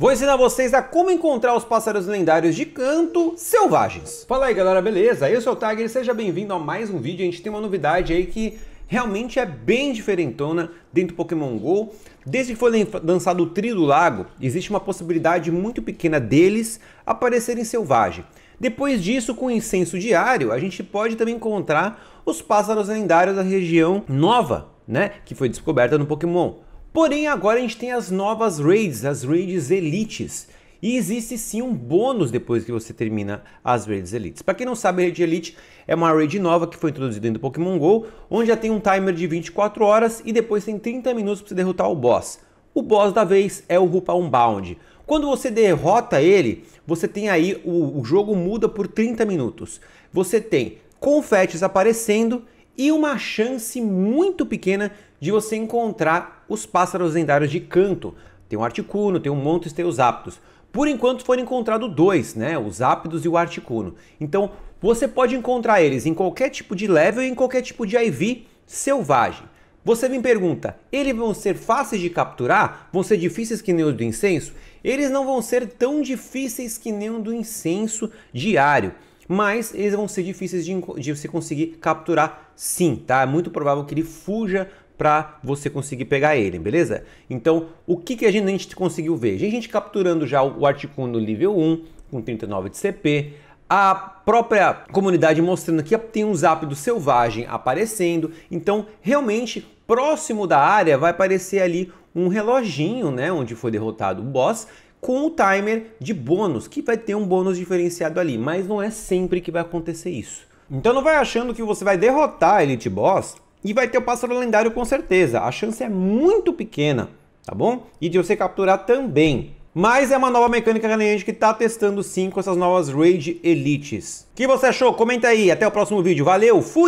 Vou ensinar vocês a como encontrar os pássaros lendários de canto selvagens. Fala aí galera, beleza? Eu sou o Tiger e seja bem-vindo a mais um vídeo. A gente tem uma novidade aí que realmente é bem diferentona dentro do Pokémon GO. Desde que foi lançado o Trio do Lago, existe uma possibilidade muito pequena deles aparecerem selvagem. Depois disso, com o incenso diário, a gente pode também encontrar os pássaros lendários da região nova, né, que foi descoberta no Pokémon. Porém, agora a gente tem as novas raids, as raids elites. E existe sim um bônus depois que você termina as raids elites. Para quem não sabe, a raid elite é uma raid nova que foi introduzida dentro do Pokémon GO, onde já tem um timer de 24 horas e depois tem 30 minutos para você derrotar o boss. O boss da vez é o Rupa Unbound. Quando você derrota ele, você tem aí o, o jogo muda por 30 minutos. Você tem confetes aparecendo e uma chance muito pequena de você encontrar os pássaros lendários de canto. Tem o Articuno, tem o Montes, tem os Aptos. Por enquanto foram encontrados dois, né? Os Ápidos e o Articuno. Então você pode encontrar eles em qualquer tipo de level e em qualquer tipo de IV selvagem. Você me pergunta, eles vão ser fáceis de capturar? Vão ser difíceis que nem os do incenso? Eles não vão ser tão difíceis que nem o do incenso diário mas eles vão ser difíceis de, de você conseguir capturar sim, tá? É muito provável que ele fuja para você conseguir pegar ele, beleza? Então, o que, que a gente, a gente conseguiu ver? A gente capturando já o Articuno no nível 1, com 39 de CP, a própria comunidade mostrando que tem um Zapdos selvagem aparecendo, então realmente próximo da área vai aparecer ali um reloginho, né, onde foi derrotado o boss, com o timer de bônus, que vai ter um bônus diferenciado ali, mas não é sempre que vai acontecer isso. Então não vai achando que você vai derrotar a Elite Boss e vai ter o pássaro lendário com certeza. A chance é muito pequena, tá bom? E de você capturar também. Mas é uma nova mecânica Renegade que está testando sim com essas novas Raid Elites. O que você achou? Comenta aí. Até o próximo vídeo. Valeu, fui!